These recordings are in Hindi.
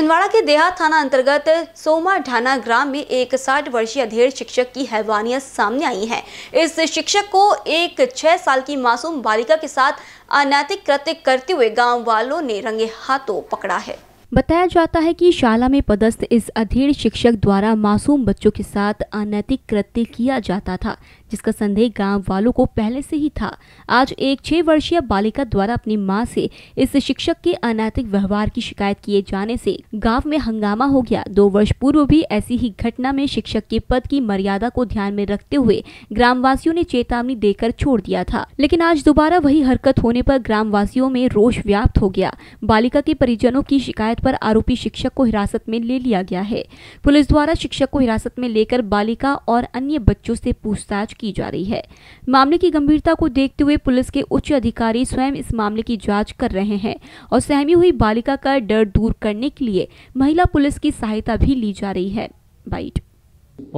छिंदवाड़ा के देहा थाना अंतर्गत सोमा ढाना ग्राम में एक साठ वर्षीय अधेड़ शिक्षक की हैवानियत सामने आई है इस शिक्षक को एक छह साल की मासूम बालिका के साथ अनैतिक कृत्य करते हुए गांव वालों ने रंगे हाथों पकड़ा है बताया जाता है कि शाला में पदस्थ इस अधेड़ शिक्षक द्वारा मासूम बच्चों के साथ अनैतिक कृत्य किया जाता था जिसका संदेह गांव वालों को पहले से ही था आज एक छह वर्षीय बालिका द्वारा अपनी मां से इस शिक्षक के अनैतिक व्यवहार की शिकायत किए जाने से गांव में हंगामा हो गया दो वर्ष पूर्व भी ऐसी ही घटना में शिक्षक के पद की मर्यादा को ध्यान में रखते हुए ग्रामवासियों ने चेतावनी देकर छोड़ दिया था लेकिन आज दोबारा वही हरकत होने पर ग्रामवासियों में रोष व्याप्त हो गया बालिका के परिजनों की शिकायत घाट पर आरोपी शिक्षक को हिरासत में ले लिया गया है पुलिस द्वारा शिक्षक को हिरासत में लेकर बालिका और अन्य बच्चों से पूछताछ की जा रही है मामले की गंभीरता को देखते हुए पुलिस के उच्च अधिकारी स्वयं इस मामले की जाँच कर रहे हैं और सहमी हुई बालिका का डर दूर करने के लिए महिला पुलिस की सहायता भी ली जा रही है बाइट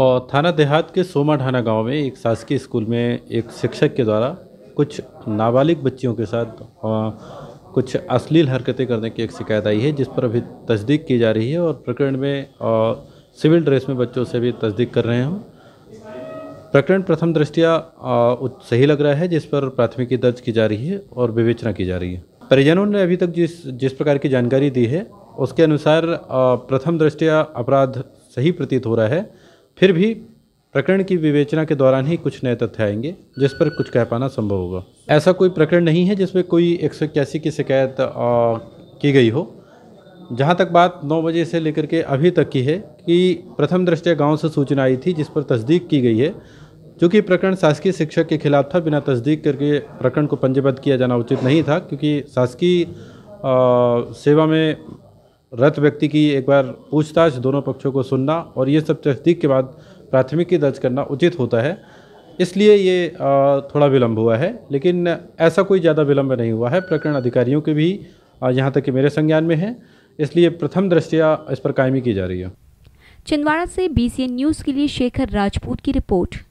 और थाना देहात के सोमाढाना गांव में एक शासकीय स्कूल में एक शिक्षक के द्वारा कुछ नाबालिग बच्चियों के साथ कुछ अश्लील हरकतें करने की एक शिकायत आई है जिस पर अभी तस्दीक की जा रही है और प्रकरण में और सिविल ड्रेस में बच्चों से भी तस्दीक कर रहे हैं प्रकरण प्रथम दृष्टिया सही लग रहा है जिस पर प्राथमिकी दर्ज की जा रही है और विवेचना की जा रही है परिजनों ने अभी तक जिस जिस प्रकार की जानकारी दी है उसके अनुसार प्रथम दृष्टिया अपराध सही प्रतीत हो रहा है फिर भी प्रकरण की विवेचना के दौरान ही कुछ नए तथ्य आएंगे जिस पर कुछ कह पाना संभव होगा ऐसा कोई प्रकरण नहीं है जिसमें कोई एक की शिकायत की गई हो जहाँ तक बात 9 बजे से लेकर के अभी तक की है कि प्रथम दृष्टया गांव से सूचना आई थी जिस पर तस्दीक की गई है क्योंकि प्रकरण शासकीय शिक्षक के खिलाफ था बिना तस्दीक करके प्रकरण को पंजीबद्ध किया जाना उचित नहीं था क्योंकि शासकीय सेवा में रत व्यक्ति की एक बार पूछताछ दोनों पक्षों को सुनना और ये सब तस्दीक के बाद प्राथमिकी दर्ज करना उचित होता है इसलिए ये थोड़ा विलंब हुआ है लेकिन ऐसा कोई ज़्यादा विलम्ब नहीं हुआ है प्रकरण अधिकारियों के भी यहाँ तक कि मेरे संज्ञान में है इसलिए प्रथम दृष्टिया इस पर कायमी की जा रही है छिंदवाड़ा से बी न्यूज़ के लिए शेखर राजपूत की रिपोर्ट